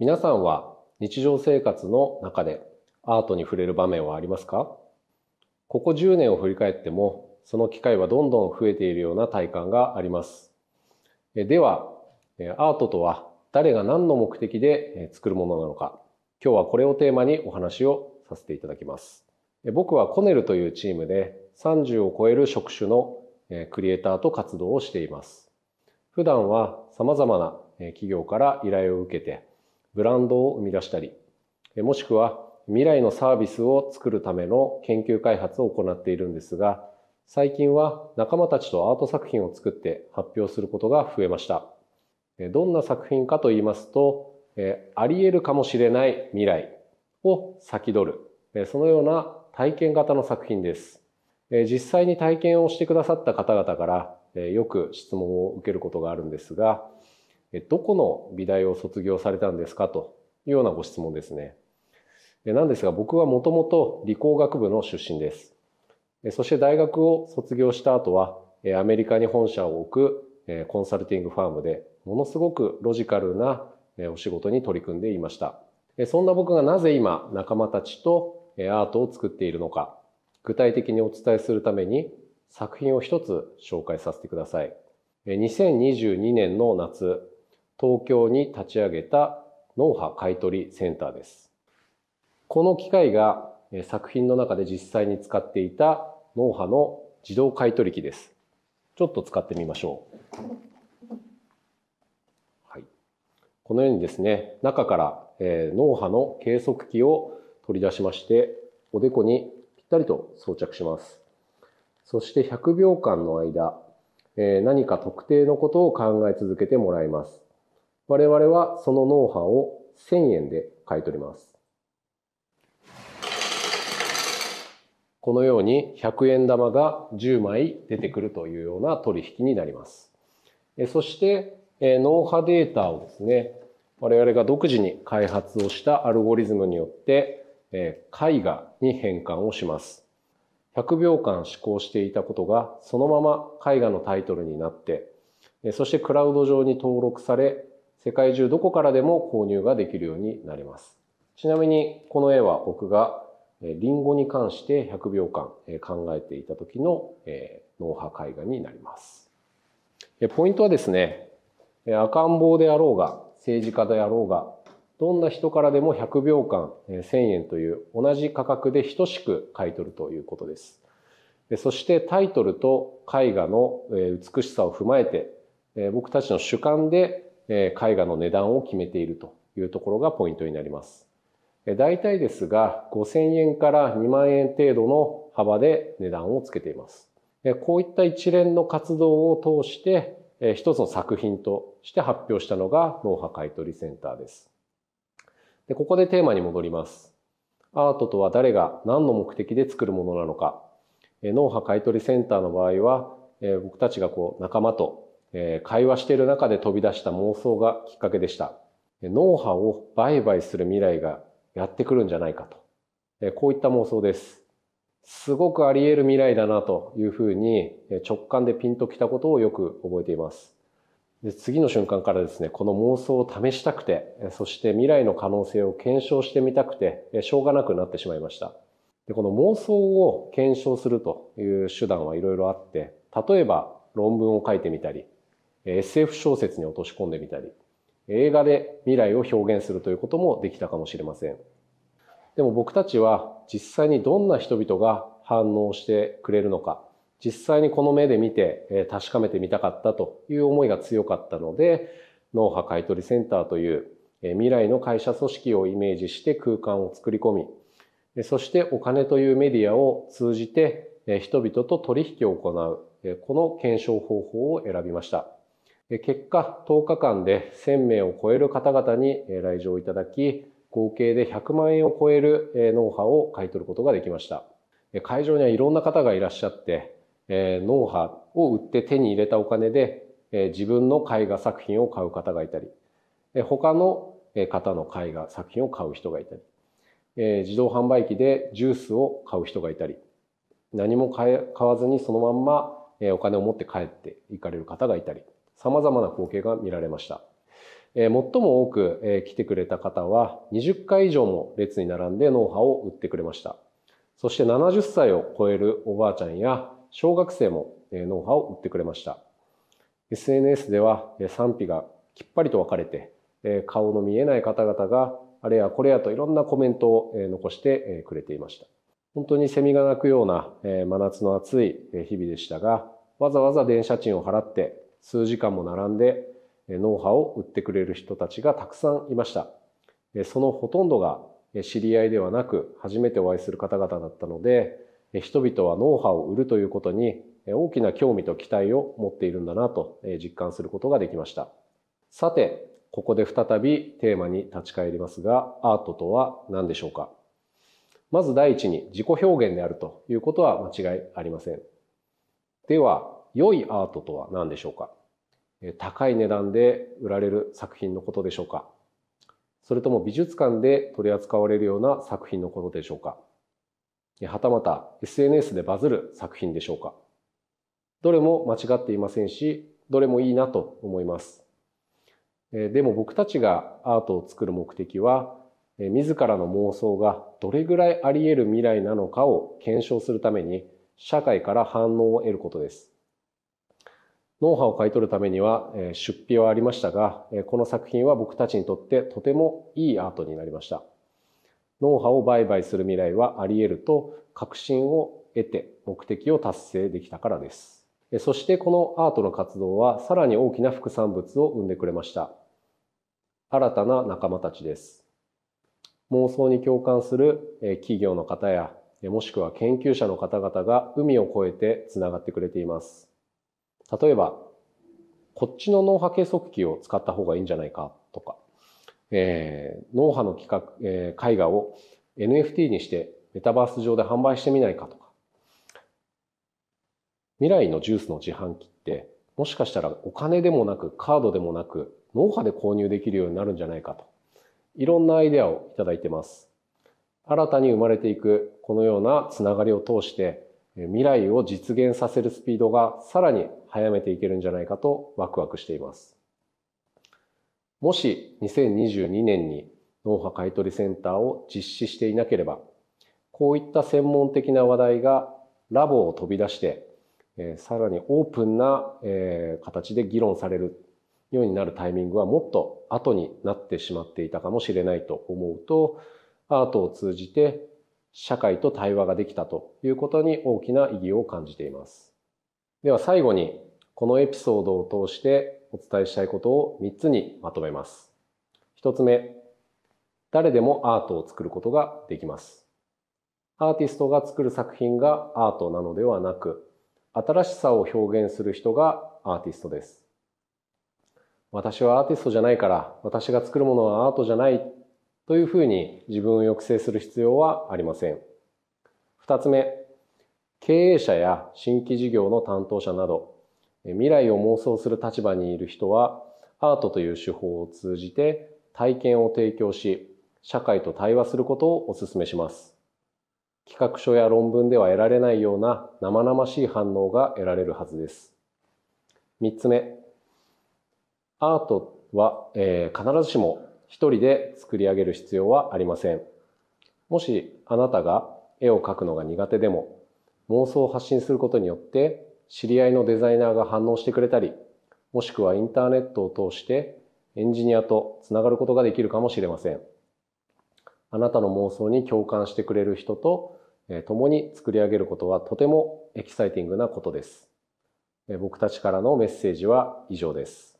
皆さんは日常生活の中でアートに触れる場面はありますかここ10年を振り返ってもその機会はどんどん増えているような体感がありますではアートとは誰が何の目的で作るものなのか今日はこれをテーマにお話をさせていただきます僕はコネルというチームで30を超える職種のクリエイターと活動をしています普段は様々な企業から依頼を受けてブランドを生み出したり、もしくは未来のサービスを作るための研究開発を行っているんですが、最近は仲間たちとアート作品を作って発表することが増えました。どんな作品かと言いますと、あり得るかもしれない未来を先取る、そのような体験型の作品です。実際に体験をしてくださった方々からよく質問を受けることがあるんですが、どこの美大を卒業されたんですかというようなご質問ですね。なんですが、僕はもともと理工学部の出身です。そして大学を卒業した後は、アメリカに本社を置くコンサルティングファームで、ものすごくロジカルなお仕事に取り組んでいました。そんな僕がなぜ今仲間たちとアートを作っているのか、具体的にお伝えするために作品を一つ紹介させてください。2022年の夏、東京に立ち上げた脳波買取センターです。この機械が作品の中で実際に使っていた脳波の自動買取機です。ちょっと使ってみましょう。はい、このようにですね、中から、え脳波の計測器を取り出しまして、おでこにぴったりと装着します。そして100秒間の間、え何か特定のことを考え続けてもらいます。我々はそのノウハウを1000円で買い取ります。このように100円玉が10枚出てくるというような取引になります。そして、脳波データをですね、我々が独自に開発をしたアルゴリズムによって、絵画に変換をします。100秒間思考していたことがそのまま絵画のタイトルになって、そしてクラウド上に登録され、世界中どこからでも購入ができるようになります。ちなみにこの絵は僕がリンゴに関して100秒間考えていた時の脳波絵画になります。ポイントはですね、赤ん坊であろうが政治家であろうがどんな人からでも100秒間1000円という同じ価格で等しく買い取るということです。そしてタイトルと絵画の美しさを踏まえて僕たちの主観でえ絵画の値段を決めているというところがポイントになります。大体ですが、5000円から2万円程度の幅で値段をつけています。こういった一連の活動を通して、一つの作品として発表したのが脳波買取センターです。でここでテーマに戻ります。アートとは誰が何の目的で作るものなのか。脳波買取センターの場合は、僕たちがこう仲間とえ会話している中で飛び出した妄想がきっかけでした。脳波を売買する未来がやってくるんじゃないかと。えこういった妄想です。すごくあり得る未来だなというふうに直感でピンときたことをよく覚えています。で次の瞬間からですね、この妄想を試したくて、そして未来の可能性を検証してみたくて、しょうがなくなってしまいました。でこの妄想を検証するという手段はいろいろあって、例えば論文を書いてみたり、SF 小説に落とし込んでみたり、映画で未来を表現するということもできたかもしれません。でも僕たちは実際にどんな人々が反応してくれるのか、実際にこの目で見て確かめてみたかったという思いが強かったので、脳波買取センターという未来の会社組織をイメージして空間を作り込み、そしてお金というメディアを通じて人々と取引を行う、この検証方法を選びました。結果、10日間で1000名を超える方々に来場いただき、合計で100万円を超えるノウハウを買い取ることができました。会場にはいろんな方がいらっしゃって、ノウハウを売って手に入れたお金で自分の絵画作品を買う方がいたり、他の方の絵画作品を買う人がいたり、自動販売機でジュースを買う人がいたり、何も買わずにそのまんまお金を持って帰っていかれる方がいたり、様々な光景が見られました。え最も多く、え来てくれた方は20回以上も列に並んで脳波を打ってくれました。そして70歳を超えるおばあちゃんや小学生も、え脳波を打ってくれました。SNS では、え賛否がきっぱりと分かれて、え顔の見えない方々があれやこれやといろんなコメントを、え残して、えくれていました。本当にセミが鳴くような、え真夏の暑い日々でしたが、わざわざ電車賃を払って数時間も並んでノウハウを売ってくれる人たちがたくさんいましたそのほとんどが知り合いではなく初めてお会いする方々だったので人々はノウハウを売るということに大きな興味と期待を持っているんだなと実感することができましたさてここで再びテーマに立ち返りますがアートとは何でしょうかまず第一に自己表現であるということは間違いありませんでは良いアートとは何でしょうか高い値段で売られる作品のことでしょうかそれとも美術館で取り扱われるような作品のことでしょうかはたまた SNS でバズる作品でしょうかどれも間違っていませんしどれもいいなと思いますでも僕たちがアートを作る目的は自らの妄想がどれぐらいあり得る未来なのかを検証するために社会から反応を得ることですノウハウを買い取るためには出費はありましたが、この作品は僕たちにとってとてもいいアートになりました。ノウハウを売買する未来はあり得ると確信を得て目的を達成できたからです。そしてこのアートの活動はさらに大きな副産物を生んでくれました。新たな仲間たちです。妄想に共感する企業の方やもしくは研究者の方々が海を越えてつながってくれています。例えば、こっちの脳波計測器を使った方がいいんじゃないかとか、えー、脳波の企画、えー、絵画を NFT にしてメタバース上で販売してみないかとか、未来のジュースの自販機って、もしかしたらお金でもなくカードでもなく脳波で購入できるようになるんじゃないかと、いろんなアイデアをいただいてます。新たに生まれていくこのようなつながりを通して未来を実現させるスピードがさらに早めていけるんじゃないかとワクワクしています。もし2022年に脳波買取センターを実施していなければ、こういった専門的な話題がラボを飛び出して、えさらにオープンな、え形で議論されるようになるタイミングはもっと後になってしまっていたかもしれないと思うと、アートを通じて社会と対話ができたということに大きな意義を感じています。では最後にこのエピソードを通してお伝えしたいことを3つにまとめます。1つ目、誰でもアートを作ることができます。アーティストが作る作品がアートなのではなく、新しさを表現する人がアーティストです。私はアーティストじゃないから、私が作るものはアートじゃないというふうに自分を抑制する必要はありません。二つ目、経営者や新規事業の担当者など、未来を妄想する立場にいる人は、アートという手法を通じて体験を提供し、社会と対話することをお勧めします。企画書や論文では得られないような生々しい反応が得られるはずです。三つ目、アートは、えー、必ずしも一人で作り上げる必要はありません。もしあなたが絵を描くのが苦手でも妄想を発信することによって知り合いのデザイナーが反応してくれたりもしくはインターネットを通してエンジニアとつながることができるかもしれません。あなたの妄想に共感してくれる人と共に作り上げることはとてもエキサイティングなことです。僕たちからのメッセージは以上です。